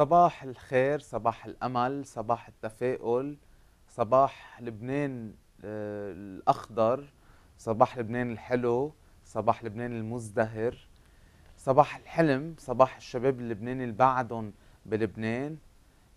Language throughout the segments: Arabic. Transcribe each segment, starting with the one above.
صباح الخير صباح الأمل صباح التفاؤل صباح لبنان آه، الأخضر صباح لبنان الحلو صباح لبنان المزدهر صباح الحلم صباح الشباب اللبناني اللي بعدهم بلبنان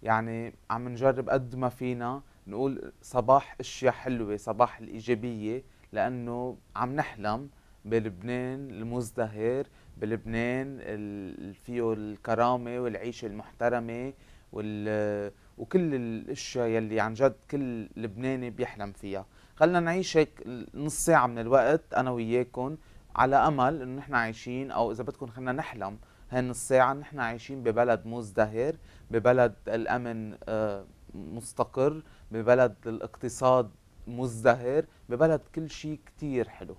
يعني عم نجرب قد ما فينا نقول صباح اشياء حلوه صباح الايجابيه لانه عم نحلم بلبنان المزدهر بلبنان اللي فيه الكرامه والعيشه المحترمه وال وكل الاشياء يلي عن جد كل لبناني بيحلم فيها خلينا نعيش هيك نص ساعه من الوقت انا وياكم على امل انه نحن عايشين او اذا بدكم خلينا نحلم هن الساعة نحن عايشين ببلد مزدهر ببلد الأمن آه، مستقر ببلد الاقتصاد مزدهر ببلد كل شيء كتير حلو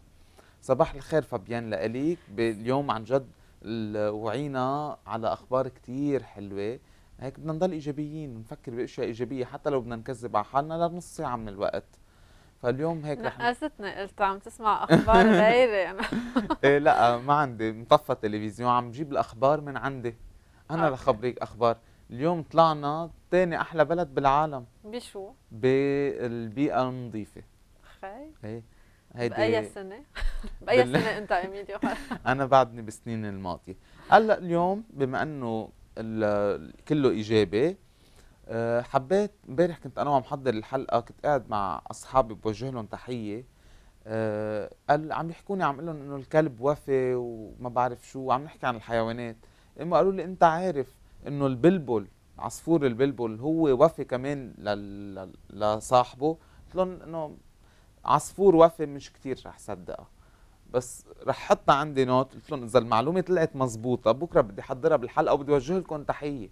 صباح الخير فابيان لإليك اليوم عن جد وعينا على اخبار كثير حلوه هيك بدنا نضل ايجابيين نفكر باشياء ايجابيه حتى لو بدنا نكذب على حالنا لنص ساعه من الوقت فاليوم هيك رح نقصتني قلت عم تسمع اخبار غيري انا إيه لا ما عندي مطفى التلفزيون عم جيب الاخبار من عندي انا رح اخبرك اخبار اليوم طلعنا ثاني احلى بلد بالعالم بشو؟ بالبيئه النظيفه خي ايه هيدي بأي سنة؟ بأي سنة أنت إيميليو؟ أنا بعدني بسنين الماضية هلا اليوم بما إنه كله إيجابي آه، حبيت امبارح كنت أنا وعم حضر الحلقة كنت قاعد مع أصحابي بوجه لهم تحية آه، قال عم يحكوني عم لهم إنه الكلب وفي وما بعرف شو عم نحكي عن الحيوانات إما قالوا لي أنت عارف إنه البلبل عصفور البلبل هو وفي كمان لل... لصاحبه قلت لهم إنه عصفور وفي مش كتير رح صدقها بس رح حطها عندي نوت قلت لهم اذا المعلومه طلعت مزبوطه بكره بدي احضرها بالحلقه وبدي اوجه لكم تحيه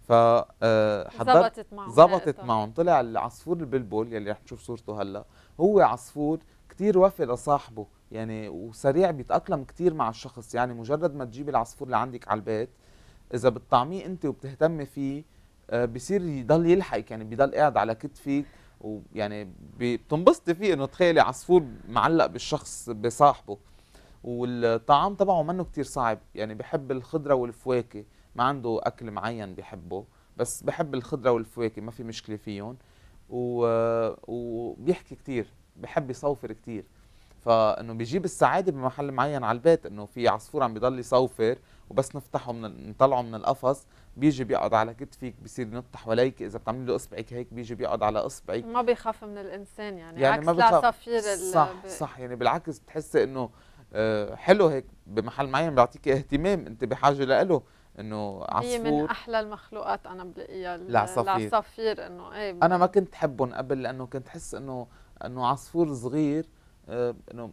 ف آه، حضرت زبطت معهم زبطت آه، معهم طلع العصفور البلبل يلي رح تشوف صورته هلا هو عصفور كتير وفي لصاحبه يعني وسريع بيتاقلم كتير مع الشخص يعني مجرد ما تجيب العصفور اللي عندك على البيت اذا بتطعميه انت وبتهتمي فيه آه، بصير يضل يلحقك يعني بيضل قاعد على كتفك ويعني بتنبسطي فيه انه تخيلي عصفور معلق بالشخص بصاحبه والطعام تبعه منه كتير صعب يعني بحب الخضره والفواكه ما عنده اكل معين بحبه بس بحب الخضره والفواكه ما في مشكله فيهم و... وبيحكي كتير بحب يصوفر كتير فانه بيجيب السعاده بمحل معين على البيت انه في عصفور عم بيضل يصوفر وبس نفتحه من نطلعه من القفص بيجي بيقعد على كتفك بصير ينط حواليك اذا بتعملي له اصبعك هيك بيجي بيقعد على اصبعك ما بيخاف من الانسان يعني, يعني عكس ما بيخاف. العصافير صح ب... صح يعني بالعكس بتحسي انه آه، حلو هيك بمحل معين بيعطيك اهتمام انت بحاجه له انه عصفور هي من احلى المخلوقات انا بلاقيها العصافير العصافير انه ايه انا ما كنت حبهم قبل لانه كنت حس انه انه عصفور صغير آه، انه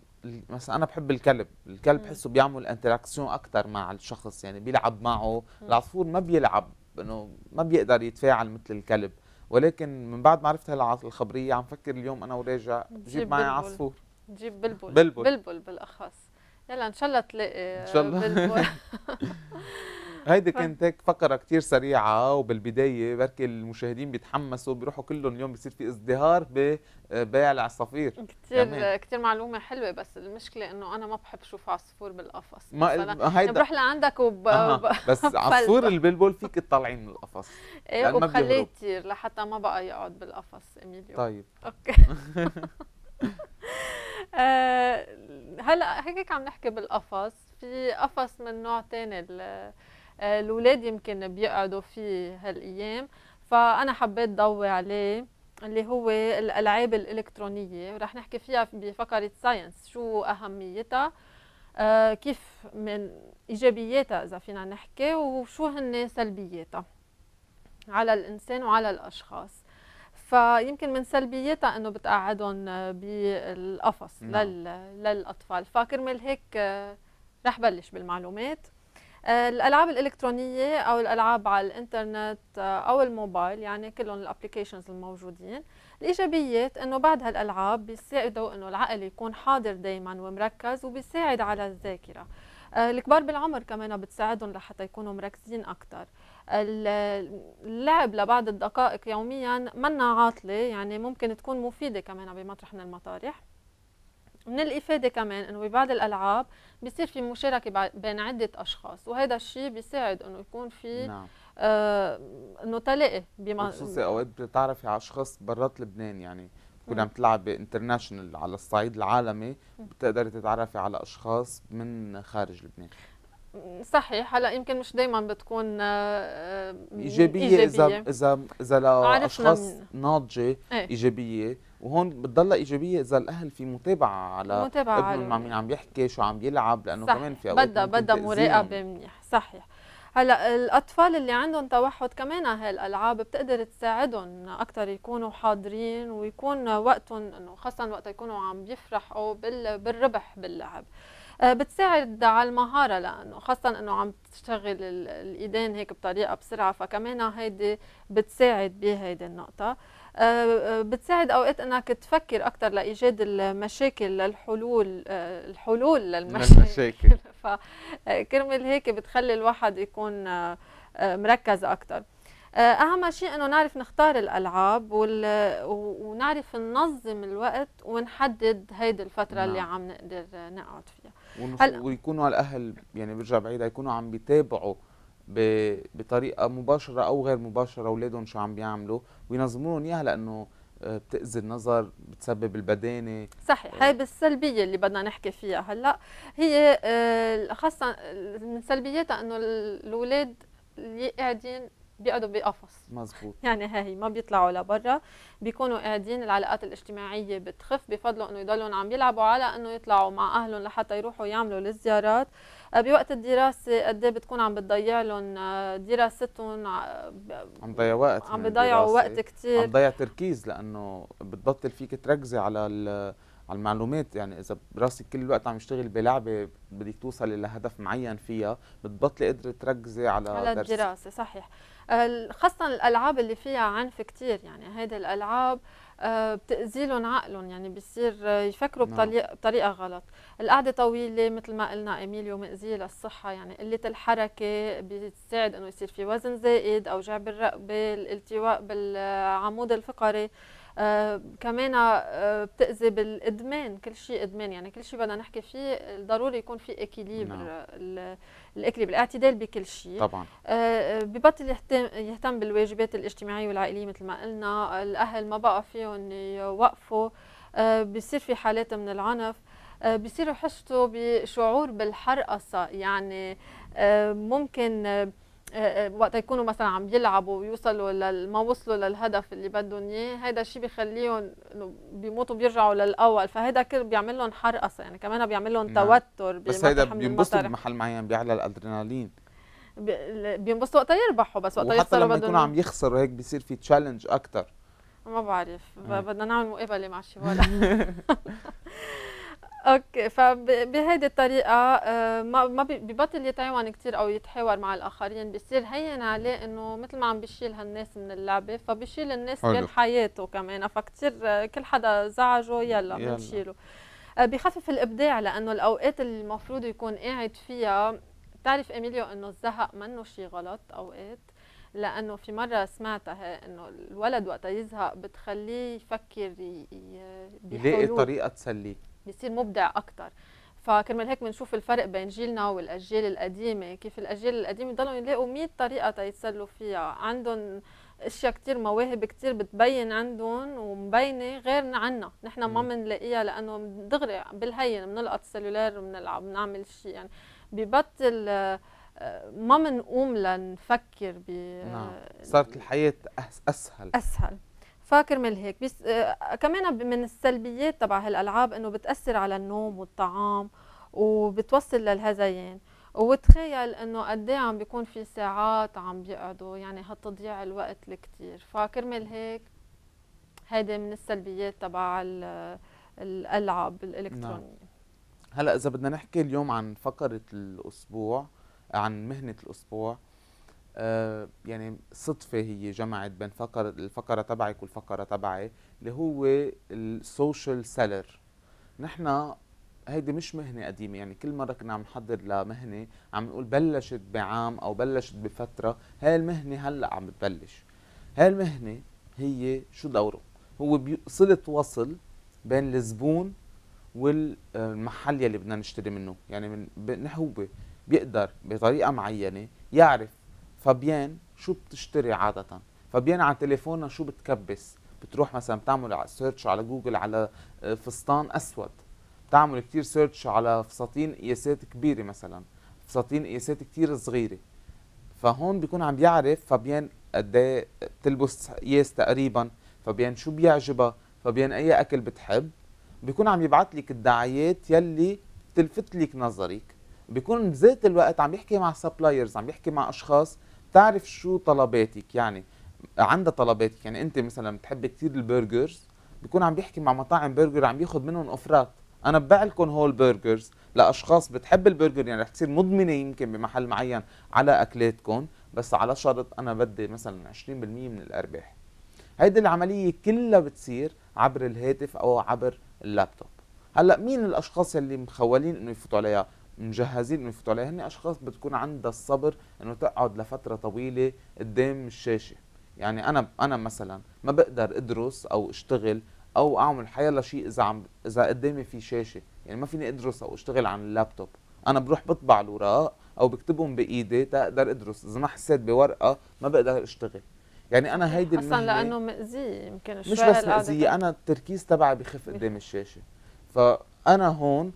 مثلا انا بحب الكلب الكلب بحسه بيعمل انتراكسيون اكثر مع الشخص يعني بيلعب معه العصفور ما بيلعب انه ما بيقدر يتفاعل مثل الكلب ولكن من بعد ما عرفت هالخبريه عم فكر اليوم انا وراجع بجيب معي عصفور بجيب بلبل بلبل بلبل بالاخص يلا ان شاء الله تلاقي ان شاء الله بلبل هيدي كانت هيك فقره كثير سريعه وبالبدايه بركي المشاهدين بيتحمسوا بيروحوا كلهم اليوم بصير في ازدهار ببيع العصافير كثير كثير معلومه حلوه بس المشكله انه انا ما بحب اشوف عصفور بالقفص ما هيدا يعني بروح لعندك وب... أه. بس عصفور البلبل فيك تطلعيه من القفص ايه وبخليه يطير لحتى ما بقى يقعد بالقفص اميليو طيب اوكي آه، هلا هيك عم نحكي بالقفص في قفص من نوع ثاني آه، الأولاد يمكن بيقعدوا فيه هالأيام فأنا حبيت ضوي عليه اللي هو الألعاب الإلكترونية ورح نحكي فيها بفقرة ساينس شو أهميتها آه كيف من إيجابياتها إذا فينا نحكي وشو هن سلبياتها على الإنسان وعلى الأشخاص فيمكن من سلبياتها انه بتقعدهم بالقفص نعم. لل... للاطفال فكرمال هيك آه، رح بلش بالمعلومات آه، الالعاب الالكترونيه او الالعاب على الانترنت آه، او الموبايل يعني كلهم الابلكيشنز الموجودين الايجابيات انه بعد هالالعاب بيساعدوا انه العقل يكون حاضر دائما ومركز وبيساعد على الذاكره آه، الكبار بالعمر كمان بتساعدهم لحتى يكونوا مركزين اكثر اللعب لبعض الدقائق يوميا منا عاطله يعني ممكن تكون مفيده كمان بمطرح من المطارح من الافاده كمان انه ببعض الالعاب بصير في مشاركه بين عده اشخاص وهذا الشيء بيساعد انه يكون في نعم. آه، انه تلاقي بما خصوصي اوقات بتعرفي على اشخاص برات لبنان يعني تكوني عم تلعبي انترناشونال على الصعيد العالمي بتقدري تتعرفي على اشخاص من خارج لبنان صحيح هلا يمكن مش دائما بتكون آه، آه، ايجابيه اذا اذا اذا لاشخاص ناضجه ايه؟ ايجابيه وهون بتضلها ايجابيه اذا الاهل في متابعه على متابعه ابنهم مع مين عم يحكي شو عم يلعب لانه صحيح. كمان في اوقات بدها بدها مراقبه منيح صحيح هلا الاطفال اللي عندهم توحد كمان هالالعاب بتقدر تساعدهم اكثر يكونوا حاضرين ويكون وقتهم انه خاصه وقت يكونوا عم يفرحوا بالربح باللعب آه، بتساعد على المهارة لأنه خاصة أنه عم تشتغل الإيدين هيك بطريقة بسرعة فكمان هيدي بتساعد بهيدي النقطة آه، آه، بتساعد اوقات انك تفكر اكثر لايجاد المشاكل للحلول آه، الحلول للمشاكل, فكرمال هيك بتخلي الواحد يكون مركز اكثر اهم شيء انه نعرف نختار الالعاب ونعرف ننظم الوقت ونحدد هيدي الفتره نعم. اللي عم نقدر نقعد فيها هل... ويكونوا الاهل يعني برجع بعيد يكونوا عم بيتابعوا بطريقه مباشره او غير مباشره اولادهم شو عم بيعملوا وينظموا لهم اياها لانه آه، بتأذي النظر بتسبب البدانة صحيح آه. هاي بالسلبية اللي بدنا نحكي فيها هلا هي آه، خاصة من سلبياتها انه الاولاد اللي قاعدين بيقعدوا بقفص مزبوط يعني هاي ما بيطلعوا لبرا بيكونوا قاعدين العلاقات الاجتماعيه بتخف بفضلوا انه يضلوا عم يلعبوا على انه يطلعوا مع اهلهم لحتى يروحوا يعملوا الزيارات بوقت الدراسه قد ايه بتكون عم بتضيع لهم آه، دراستهم عم تضيع وقت عم بيضيعوا وقت كثير عم تضيع تركيز لانه بتبطل فيك تركزي على على المعلومات يعني اذا براسك كل الوقت عم يشتغل بلعبه بدك توصلي لهدف معين فيها بتبطلي قدرة تركزي على على درس. الدراسه صحيح خاصه الالعاب اللي فيها عنف كثير يعني هيدي الالعاب آه، بتاذيلهم عقلهم يعني بيصير آه، يفكروا نعم. بطريقه بطريقه غلط القعده طويله مثل ما قلنا ايميليو مأذيه للصحه يعني قله الحركه بتساعد انه يصير في وزن زائد اوجاع بالرقبه الالتواء بالعمود الفقري آه، كمان آه، بتاذي بالادمان كل شيء ادمان يعني كل شيء بدنا نحكي فيه ضروري يكون في اكيليبر نعم. الاكل بالاعتدال بكل شيء طبعا آه، ببطل يهتم, يهتم بالواجبات الاجتماعيه والعائليه مثل ما قلنا الاهل ما بقى فيهم يوقفوا بصير في حالات من العنف بصيروا يحسوا بشعور بالحرقصه يعني ممكن آه، آه، وقت يكونوا مثلا عم يلعبوا ويوصلوا لما وصلوا للهدف اللي بدهم اياه هذا الشيء بخليهم انه بيموتوا بيرجعوا للاول فهذا كله بيعمل لهم حرقصه يعني كمان بيعمل لهم نعم. توتر بس هذا بينبسطوا بمحل معين بيعلى الادرينالين بينبسطوا وقت يربحوا بس وقت يخسروا لما يكونوا عم يخسروا هيك بيصير في تشالنج اكثر ما بعرف نعم. بدنا نعمل مقابله مع شيوالا اوكي فبهيدي الطريقه آه، ما ما ببطل يتعاون كثير او يتحاور مع الاخرين بصير هين عليه انه مثل ما عم بشيل هالناس من اللعبه فبشيل الناس حلو. من حياته كمان فكتير كل حدا زعجه يلا بنشيله آه، بخفف الابداع لانه الاوقات اللي المفروض يكون قاعد فيها بتعرف ايميليو انه الزهق منه شيء غلط اوقات لانه في مره سمعتها انه الولد وقت يزهق بتخليه يفكر يلاقي طريقه تسليه بيصير مبدع اكثر فكرمال هيك بنشوف الفرق بين جيلنا والاجيال القديمه كيف الاجيال القديمه بضلوا يلاقوا 100 طريقه تيتسلوا فيها عندهم اشياء كثير مواهب كثير بتبين عندهم ومبينه غير عنا نحن ما بنلاقيها لانه دغري بالهين بنلقط السلولار بنلعب بنعمل شيء يعني ببطل آه، ما بنقوم لنفكر ب نعم. آه، صارت الحياه اسهل اسهل فكرمال هيك بس آه كمان من السلبيات تبع هالالعاب انه بتاثر على النوم والطعام وبتوصل للهذيان وتخيل انه قد إيه عم بيكون في ساعات عم بيقعدوا يعني هتضيع الوقت الكتير فكرمال هيك هيدي من السلبيات تبع الالعاب الالكترونيه نعم. هلا اذا بدنا نحكي اليوم عن فقره الاسبوع عن مهنه الاسبوع آه، يعني صدفة هي جمعت بين فقر الفقرة تبعك والفقرة تبعي اللي هو السوشيال سيلر نحن هيدي مش مهنة قديمة يعني كل مرة كنا عم نحضر لمهنة عم نقول بلشت بعام أو بلشت بفترة هاي المهنة هلأ عم بتبلش هاي المهنة هي شو دوره هو صلة وصل بين الزبون والمحل يلي بدنا نشتري منه يعني من هو بيقدر بطريقة معينة يعرف فبيان شو بتشتري عادة فبيان على تليفونها شو بتكبس بتروح مثلا بتعمل سيرش على جوجل على آه، فستان اسود بتعمل كتير سيرش على فساتين قياسات كبيره مثلا فساتين قياسات كتير صغيره فهون بيكون عم بيعرف فبيان قد بتلبس إيه قياس تقريبا فبيان شو بيعجبها فبيان اي اكل بتحب بيكون عم يبعث لك الدعايات يلي بتلفت لك نظرك بيكون بذات الوقت عم يحكي مع سبلايرز عم يحكي مع اشخاص تعرف شو طلباتك يعني عندها طلباتك يعني انت مثلا بتحبي كثير البرجرز بيكون عم بيحكي مع مطاعم برجر عم بياخذ منهم اوفرات انا ببيع لكم هول برجرز لاشخاص بتحب البرجر يعني رح تصير مدمنه يمكن بمحل معين على اكلاتكم بس على شرط انا بدي مثلا 20% من الارباح هيدي العمليه كلها بتصير عبر الهاتف او عبر اللابتوب هلا مين الاشخاص اللي مخولين انه يفوتوا عليها مجهزين انه يفوتوا عليها هن اشخاص بتكون عندها الصبر انه تقعد لفتره طويله قدام الشاشه يعني انا انا مثلا ما بقدر ادرس او اشتغل او اعمل حيلا شيء اذا عم اذا قدامي في شاشه يعني ما فيني ادرس او اشتغل عن اللابتوب انا بروح بطبع الاوراق او بكتبهم بايدي تقدر ادرس اذا ما حسيت بورقه ما بقدر اشتغل يعني انا هيدي المهنه اصلا لانه مأذيه يمكن مش بس مأذيه انا التركيز تبعي بخف قدام الشاشه فانا هون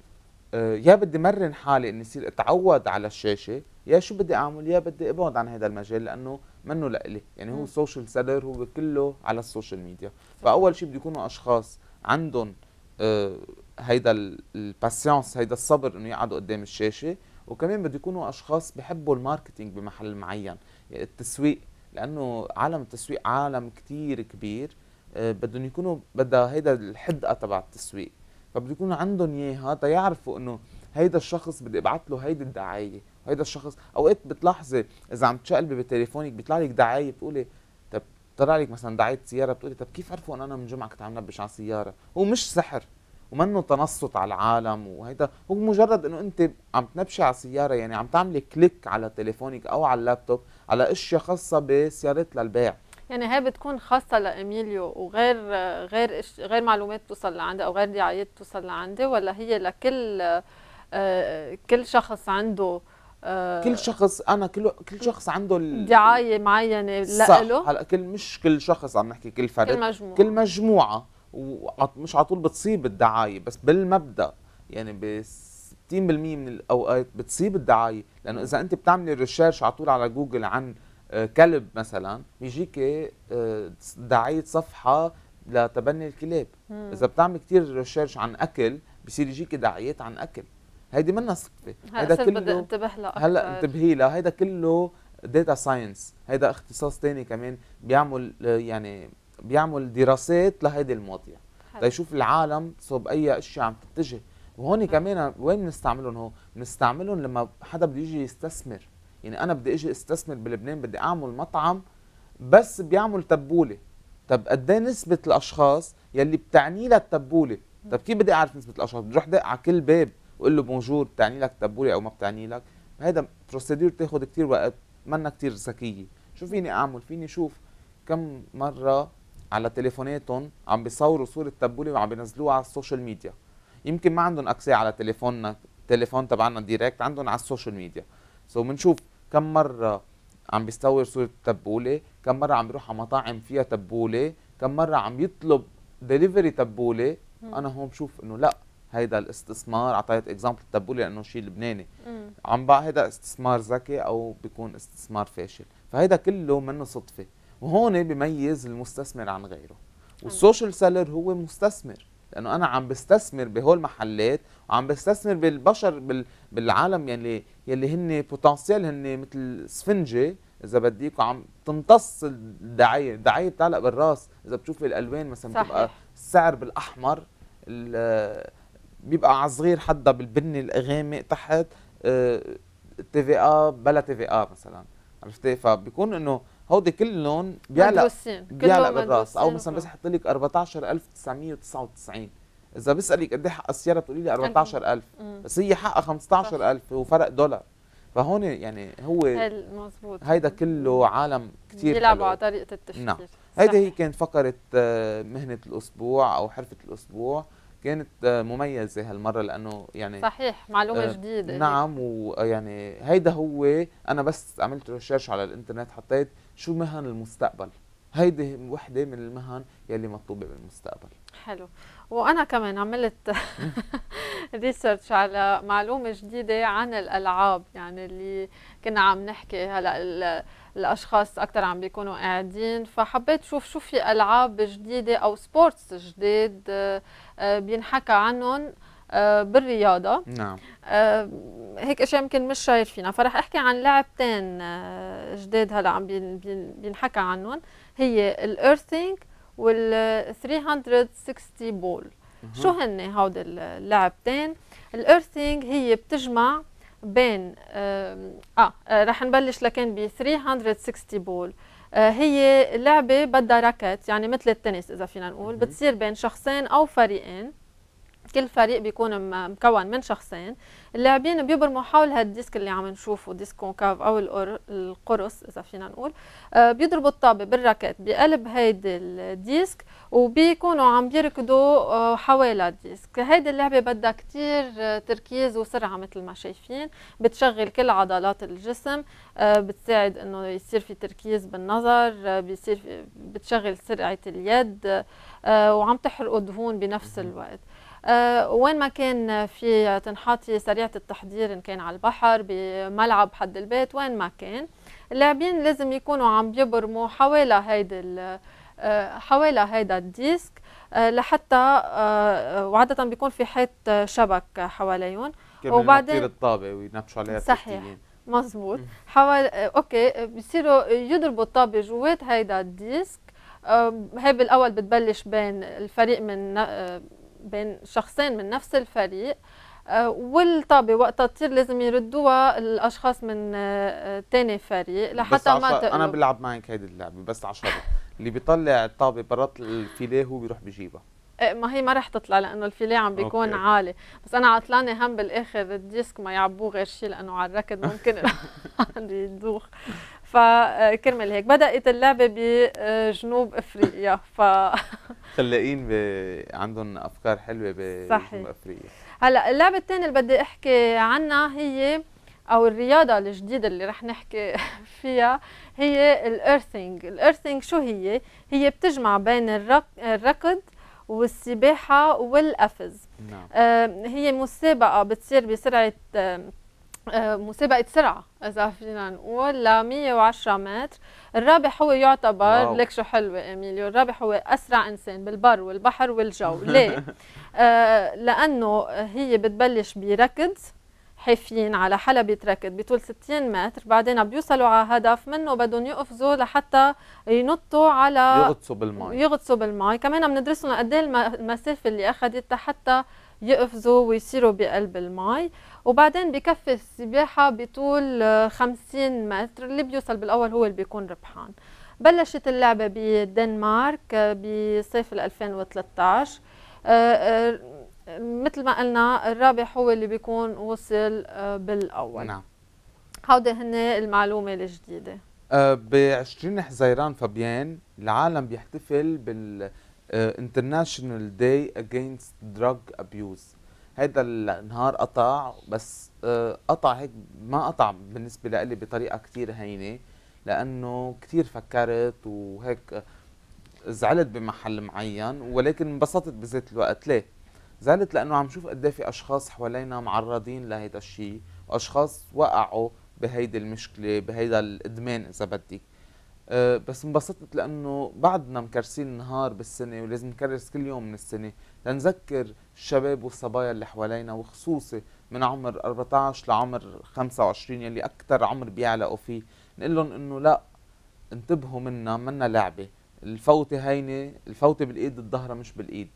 آه، يا بدي مرن حالي اني يصير اتعود على الشاشه يا شو بدي اعمل يا بدي ابعد عن هذا المجال لانه منه لإلي يعني هو السوشيال سيلر هو كله على السوشيال ميديا فاول شيء بده يكونوا اشخاص عندهم آه، هيدا الباسيونس هيدا الصبر انه يقعدوا قدام الشاشه وكمان بده يكونوا اشخاص بحبوا الماركتينج بمحل معين يعني التسويق لانه عالم التسويق عالم كتير كبير آه، بدهم يكونوا بدها هيدا الحدقه تبع التسويق فبده يكون عندهم اياها تيعرفوا انه هيدا الشخص بدي ابعت له هيدي الدعايه هيدا الشخص اوقات بتلاحظي اذا عم تشقلبي بتليفونك بيطلع لك دعايه بتقولي طب طلع لك مثلا دعايه سياره بتقولي طب كيف عرفوا ان انا من جمعه كنت عم نبش على سياره هو مش سحر ومنه تنصت على العالم وهيدا هو مجرد انه انت عم تنبشي على سياره يعني عم تعملي كليك على تليفونك او على اللابتوب على اشياء خاصه بسيارات للبيع يعني هي بتكون خاصه لاميليو وغير غير غير معلومات توصل لعندي او غير دعايات توصل لعندي ولا هي لكل آه، كل شخص عنده آه، كل شخص انا كل كل شخص عنده دعايه معينه له هلا كل مش كل شخص عم نحكي كل فرد كل مجموعه كل مجموعه ومش على طول بتصيب الدعايه بس بالمبدا يعني ب 60% من الاوقات بتصيب الدعايه لانه اذا انت بتعملي ريسيرش على طول على جوجل عن آه، كلب مثلا بيجيك آه، دعايه صفحه لتبني الكلاب مم. اذا بتعمل كثير ريسيرش عن اكل بصير يجيك دعايات عن اكل هيدي منها صدفة هيدا كله بدي انتبه لها هلا انتبهي لها هيدا كله داتا ساينس هيدا اختصاص تاني كمان بيعمل آه، يعني بيعمل دراسات لهيدي المواضيع ليشوف العالم صوب اي اشياء عم تتجه وهون كمان وين بنستعملهم هو بنستعملهم لما حدا بده يجي يستثمر يعني انا بدي اجي استثمر بلبنان بدي اعمل مطعم بس بيعمل تبوله طب قد ايه نسبه الاشخاص يلي بتعني لها التبوله طب كيف بدي اعرف نسبه الاشخاص بدي دق على كل باب واقول له بونجور بتعني لك تبوله او ما بتعني لك هذا بروسيدور بتاخذ كثير وقت منا كثير ذكيه شو فيني اعمل فيني اشوف كم مره على تليفوناتهم عم بيصوروا صوره تبوله وعم بينزلوها على السوشيال ميديا يمكن ما عندهم اكسي على تليفوننا تليفون تبعنا دايركت عندهم على السوشيال ميديا سو بنشوف كم مره عم بيستور صوره تبوله كم مره عم بيروح على مطاعم فيها تبوله كم مره عم يطلب دليفري تبوله انا هون بشوف انه لا هيدا الاستثمار اعطيت اكزامبل التبوله لانه شيء لبناني عم بقى هيدا استثمار ذكي او بيكون استثمار فاشل فهيدا كله منه صدفه وهون بميز المستثمر عن غيره والسوشيال سيلر هو مستثمر لانه انا عم بستثمر بهول محلات وعم بستثمر بالبشر بال... بالعالم يلي يلي هن بوتنسيال هن مثل سفنجه اذا بديك وعم تمتص الدعايه الدعايه بتعلق بالراس اذا بتشوفي الالوان مثلا صحيح. بتبقى السعر بالاحمر بيبقى على صغير حدا بالبني الاغامق تحت آه، تي في ا بلا تي في ا مثلا عرفتي إيه؟ فبيكون انه هودي كل لون بيعلق بيعلق بالراس او مثلا بس حط لك 14999 اذا بسالك قد ايه حق السياره بتقولي لي 14000 بس هي حقها 15000 وفرق دولار فهون يعني هو مظبوط هيدا كله عالم كثير بيلعبوا على طريقه التفكير نعم هيدي هي كانت فقره آه، مهنه الاسبوع او حرفه الاسبوع كانت آه، مميزه هالمره لانه يعني صحيح معلومه آه جديده نعم ويعني آه، هيدا هو انا بس عملت ريسيرش على الانترنت حطيت شو مهن المستقبل هيدي وحده من المهن يلي مطلوبه بالمستقبل حلو وانا كمان عملت ريسيرش على معلومه جديده عن الالعاب يعني اللي كنا عم نحكي هلا الاشخاص اكثر عم بيكونوا قاعدين فحبيت شوف شو في العاب جديده او سبورتس جديد آه، آه، بينحكى عنهم آه، بالرياضه نعم آه، هيك اشياء يمكن مش شايف فينا فرح احكي عن لعبتين آه، جداد هلا عم بينحكى عنهم هي الايرثينج وال 360 بول شو هن هودي اللعبتين الايرثينج هي بتجمع بين اه, آه رح نبلش لكن ب 360 بول هي لعبه بدها راكت يعني مثل التنس اذا فينا نقول بتصير بين شخصين او فريقين كل فريق بيكون مكون من شخصين اللاعبين بيبرموا حول هالديسك اللي عم نشوفه ديسك كونكاف او القرص اذا فينا نقول آه، بيضربوا الطابه بالراكت بقلب هيدي الديسك وبيكونوا عم بيركضوا آه، حوالي الديسك هيدي اللعبه بدها كتير آه، تركيز وسرعه مثل ما شايفين بتشغل كل عضلات الجسم بتساعد انه يصير في تركيز بالنظر بيصير بتشغل سرعه اليد وعم تحرق دهون بنفس الوقت آه، وين ما كان في تنحاطي سريعه التحضير ان كان على البحر بملعب حد البيت وين ما كان اللاعبين لازم يكونوا عم بيبرموا حوالي هيدا آه، حوالي هيدا الديسك آه، لحتى وعادة بيكون في حيط شبك حواليهم يعني وبعدين الطابة وينبشوا عليها صحيح مضبوط حوال اوكي بصيروا يضربوا الطابة جوات هيدا الديسك هي بالاول بتبلش بين الفريق من بين شخصين من نفس الفريق آه، والطابه وقتها تصير لازم يردوها الاشخاص من آه، آه، تاني فريق لحتى ما تقلو. انا بلعب معك هيدي اللعبه بس عشرة اللي بيطلع الطابه برات الفيليه هو بيروح بجيبها ما هي ما رح تطلع لانه الفيليه عم بيكون أوكي. عالي بس انا عطلانه هم بالاخر الديسك ما يعبوه غير شيء لانه على الركض ممكن يدوخ فكرمل هيك بدات اللعبه بجنوب افريقيا ف خلاقين ب... عندهم افكار حلوه صحيح بأفريقيا. هلا اللعبه الثانيه اللي بدي احكي عنها هي او الرياضه الجديده اللي رح نحكي فيها هي الايرثينج الايرثينج شو هي هي بتجمع بين الرك... الركض والسباحه والقفز نعم. آه هي مسابقه بتصير بسرعه آه آه، مسابقة سرعة إذا فينا نقول ل 110 متر، الرابح هو يعتبر واو. لك شو حلوة إيميليو، الرابح هو أسرع إنسان بالبر والبحر والجو، ليه؟ آه لأنه هي بتبلش بركض حافيين على حلبة ركض بطول 60 متر بعدين بيوصلوا على هدف منه بدهم يقفزوا لحتى ينطوا على يغطسوا بالماء يغطسوا بالماء كمان بندرسهم قد ايه المسافة اللي أخذت لحتى يقفزوا ويصيروا بقلب الماء وبعدين بكفي السباحة بطول آه، خمسين متر اللي بيوصل بالأول هو اللي بيكون ربحان بلشت اللعبة بالدنمارك آه، بصيف 2013 آه، مثل ما قلنا الرابح هو اللي بيكون وصل بالأول نعم هودي هن المعلومة الجديدة ب 20 حزيران فابيان العالم بيحتفل بال International Day Against Drug Abuse هذا النهار قطع بس آه، قطع هيك ما قطع بالنسبة لإلي بطريقة كتير هينة لأنه كتير فكرت وهيك آه، زعلت بمحل معين ولكن انبسطت بذات الوقت ليه؟ زعلت لأنه عم شوف قد إيه في أشخاص حوالينا معرضين لهيدا الشيء وأشخاص وقعوا بهيدي المشكلة بهيدا الإدمان إذا بدك آه، بس انبسطت لانه بعدنا نعم مكرسين نهار بالسنه ولازم نكرس كل يوم من السنه لنذكر الشباب والصبايا اللي حوالينا وخصوصي من عمر 14 لعمر 25 يلي اكثر عمر بيعلقوا فيه نقول لهم انه لا انتبهوا منا منا لعبه الفوتة هينه الفوتة بالايد الظهره مش بالايد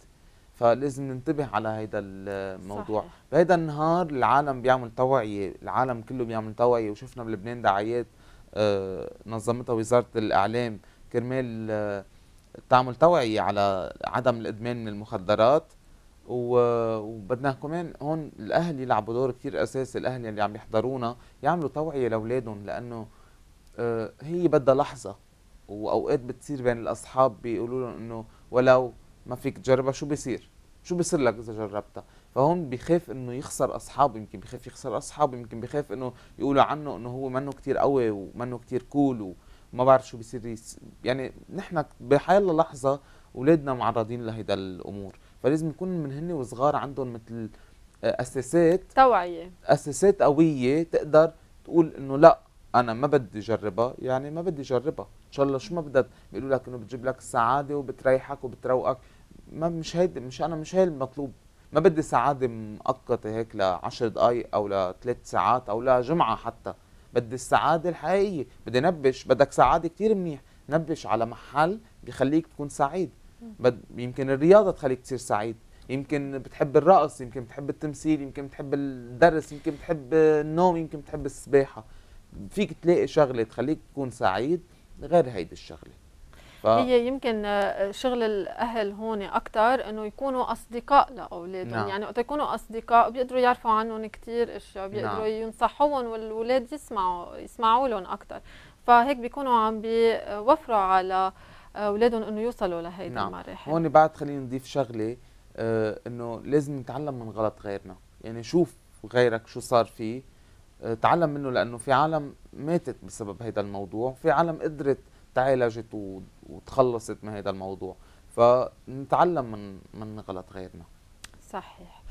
فلازم ننتبه على هيدا الموضوع صحيح. بهيدا النهار العالم بيعمل توعيه العالم كله بيعمل توعيه وشفنا بلبنان دعايات آه، نظمتها وزاره الاعلام كرمال آه، تعمل توعيه على عدم الادمان من المخدرات وبدنا كمان هون الاهل يلعبوا دور كثير اساسي الاهل اللي عم يحضرونا يعملوا توعيه لاولادهم لانه آه، هي بدها لحظه واوقات بتصير بين الاصحاب بيقولوا لهم انه ولو ما فيك تجربها شو بيصير شو بيصير لك اذا جربتها فهون بيخاف انه يخسر اصحابه يمكن بيخاف يخسر اصحابه يمكن بيخاف انه يقولوا عنه انه هو منه كتير قوي ومنه كتير كول وما بعرف شو بيصير يس... يعني نحن بحال لحظه اولادنا معرضين لهيدا الامور فلازم يكون من هن وصغار عندهم مثل آه، اساسات توعيه اساسات قويه تقدر تقول انه لا انا ما بدي اجربها يعني ما بدي اجربها ان شاء الله شو ما بدها بيقولوا لك انه بتجيب لك السعاده وبتريحك وبتروقك ما مش هيدا مش انا مش هي المطلوب ما بدي سعادة مؤقتة هيك لعشر دقايق أو لثلاث ساعات أو لجمعة حتى بدي السعادة الحقيقية بدي نبش بدك سعادة كتير منيح نبش على محل بخليك تكون سعيد بد... يمكن الرياضة تخليك تصير سعيد يمكن بتحب الرقص يمكن بتحب التمثيل يمكن بتحب الدرس يمكن بتحب النوم يمكن بتحب السباحة فيك تلاقي شغلة تخليك تكون سعيد غير هيدي الشغله ف... هي يمكن آه، شغل الاهل هون اكثر انه يكونوا اصدقاء لاولادهم نعم. يعني وقت يكونوا اصدقاء بيقدروا يعرفوا عنهم كثير اشياء بيقدروا نعم. ينصحوهم والاولاد يسمعوا يسمعوا لهم اكثر فهيك بيكونوا عم بيوفروا على آه، اولادهم انه يوصلوا لهيدي نعم. المراحل هون بعد خلينا نضيف شغله آه، انه لازم نتعلم من غلط غيرنا يعني شوف غيرك شو صار فيه تعلم منه لانه في عالم ماتت بسبب هذا الموضوع في عالم قدرت تعالجت وتخلصت من هذا الموضوع فنتعلم من من غلط غيرنا صحيح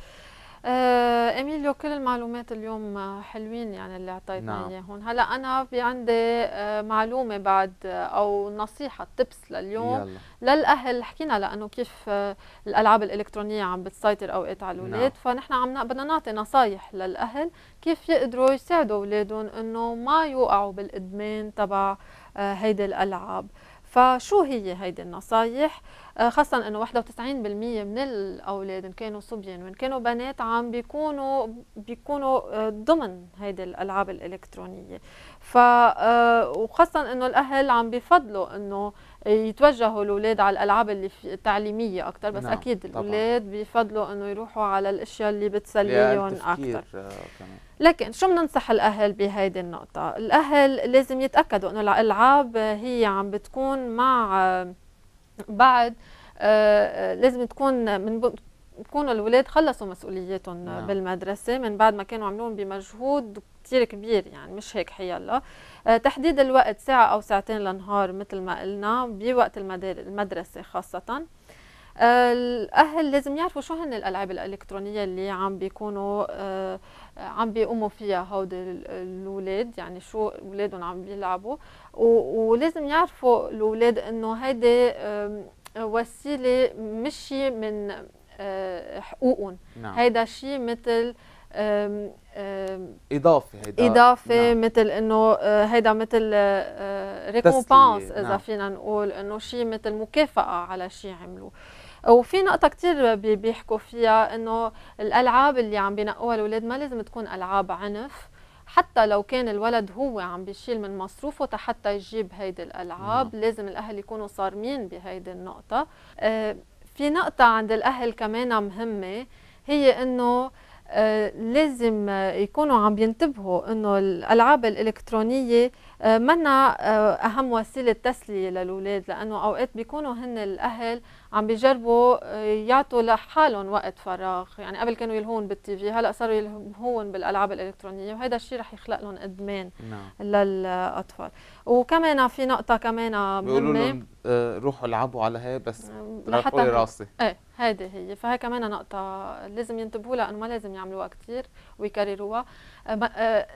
آه، اميليو كل المعلومات اليوم حلوين يعني اللي اعطيتنا نعم. اياهم هلا انا في عندي آه، معلومه بعد آه، او نصيحه تبس لليوم يلا. للاهل حكينا لانه كيف آه، الالعاب الالكترونيه عم بتسيطر اوقات على الاولاد نعم. فنحن عم بدنا نعطي نصايح للاهل كيف يقدروا يساعدوا اولادهم انه ما يوقعوا بالادمان تبع هيدي الالعاب فشو هي هيدي النصايح آه، خاصة انه 91% من الاولاد ان كانوا صبيان وان كانوا بنات عم بيكونوا بيكونوا آه، ضمن هيدي الالعاب الالكترونية ف آه، وخاصة انه الاهل عم بيفضلوا انه يتوجهوا الاولاد على الالعاب اللي التعليميه اكثر بس نعم. اكيد الاولاد بيفضلوا انه يروحوا على الاشياء اللي بتسليهم اكثر آه، لكن شو بننصح الاهل بهيدي النقطه الاهل لازم يتاكدوا انه الالعاب هي عم بتكون مع آه، بعد آه، لازم تكون من بكونوا الاولاد خلصوا مسؤولياتهم نعم. بالمدرسه من بعد ما كانوا عملوهم بمجهود كثير كبير يعني مش هيك حيالله أه تحديد الوقت ساعه او ساعتين لنهار مثل ما قلنا بوقت المدرسه خاصه أه الاهل لازم يعرفوا شو هن الالعاب الالكترونيه اللي عم بيكونوا أه عم بيقوموا فيها هودي الاولاد يعني شو اولادهم عم بيلعبوا ولازم يعرفوا الاولاد انه هيدي وسيله مشي من آه، حقوقهم نعم. هيدا شيء مثل آم آم اضافه هيدا اضافه نعم. مثل انه آه، هيدا مثل ريكومبانس آه، اذا نعم. فينا نقول انه شيء مثل مكافاه على شيء عملوه وفي نقطة كثير بيحكوا فيها انه الالعاب اللي عم بينقوها الاولاد ما لازم تكون العاب عنف حتى لو كان الولد هو عم بيشيل من مصروفه حتى يجيب هيدي الالعاب مم. نعم. لازم الاهل يكونوا صارمين بهيدي النقطه آه في نقطة عند الأهل كمان مهمة هي إنه آه، لازم يكونوا عم ينتبهوا انه الالعاب الالكترونيه آه، منا آه، اهم وسيله تسليه للاولاد لانه اوقات بيكونوا هن الاهل عم بيجربوا آه، يعطوا لحالهم وقت فراغ يعني قبل كانوا يلهون بالتي في هلا صاروا يلهون بالالعاب الالكترونيه وهذا الشيء رح يخلق لهم ادمان نعم. للاطفال وكمان في نقطه كمان بيقولوا لهم آه، روحوا العبوا على هي بس رفعوا راسي ايه هيدي هي فهي كمان نقطه لازم ينتبهوا لها انه ما لازم يعملوها كثير ويكرروها آه،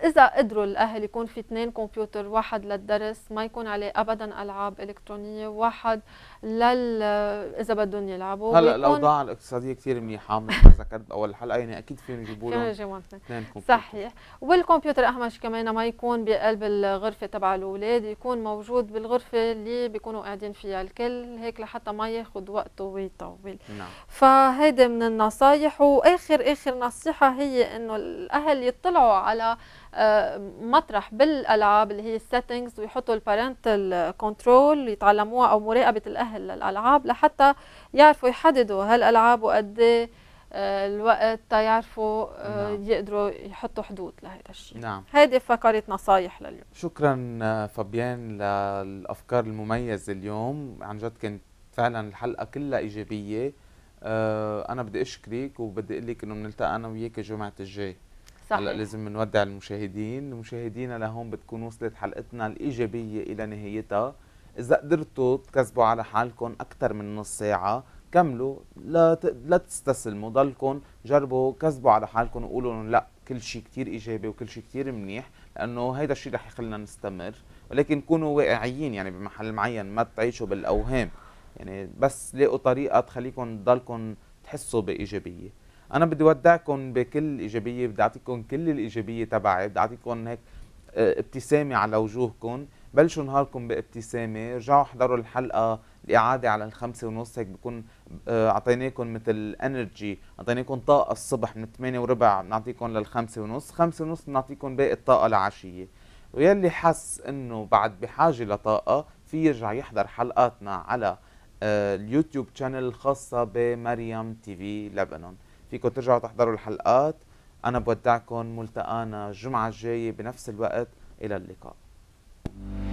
اذا قدروا الاهل يكون في اثنين كمبيوتر واحد للدرس ما يكون عليه ابدا العاب الكترونيه واحد لل آه، اذا بدهم يلعبوا هلا الاوضاع الاقتصاديه كثير منيحه مثل ما ذكرت باول الحلقه يعني اكيد فيهم يجيبوا لهم اثنين كمبيوتر صحيح والكمبيوتر اهم شيء كمان ما يكون بقلب الغرفه تبع الاولاد يكون موجود بالغرفه اللي بيكونوا قاعدين فيها الكل هيك لحتى ما ياخذ وقته ويطول نعم فهيدي من النصايح واخر اخر نصيحه هي انه الاهل يطلعوا على آه، مطرح بالالعاب اللي هي السيتنجز ويحطوا البارنتال كنترول يتعلموها او مراقبه الاهل للالعاب لحتى يعرفوا يحددوا هالالعاب وقد إيه، آه، الوقت تيعرفوا آه، نعم. يقدروا يحطوا حدود لهذا الشيء نعم هيدي فقره نصايح لليوم شكرا فابيان للافكار المميزه اليوم عن جد كانت فعلا الحلقه كلها ايجابيه انا بدي اشكرك وبدي اقول لك انه بنلتقى انا وياك الجمعه الجاي صحيح. هلا لازم نودع المشاهدين مشاهدينا لهون بتكون وصلت حلقتنا الايجابيه الى نهايتها اذا قدرتوا تكذبوا على حالكم اكثر من نص ساعه كملوا لا ت... لا تستسلموا ضلكم جربوا كذبوا على حالكم وقولوا لا كل شيء كثير ايجابي وكل شيء كثير منيح لانه هيدا الشيء رح يخلينا نستمر ولكن كونوا واقعيين يعني بمحل معين ما تعيشوا بالاوهام يعني بس لاقوا طريقه تخليكم تضلكم تحسوا بايجابيه انا بدي ودعكم بكل ايجابيه بدي اعطيكم كل الايجابيه تبعي بدي اعطيكم هيك آه، ابتسامه على وجوهكم بلشوا نهاركم بابتسامه رجعوا احضروا الحلقه الاعاده على الخمسة ونص هيك بكون آه، اعطيناكم مثل انرجي اعطيناكم طاقه الصبح من 8 وربع بنعطيكم للخمسة ونص خمسة ونص بنعطيكم باقي الطاقه العشيه ويلي حس انه بعد بحاجه لطاقه في يرجع يحضر حلقاتنا على آه، اليوتيوب شانل الخاصة بمريم تي في لبنان فيكم ترجعوا تحضروا الحلقات أنا بودعكم ملتقانا الجمعة الجاية بنفس الوقت إلى اللقاء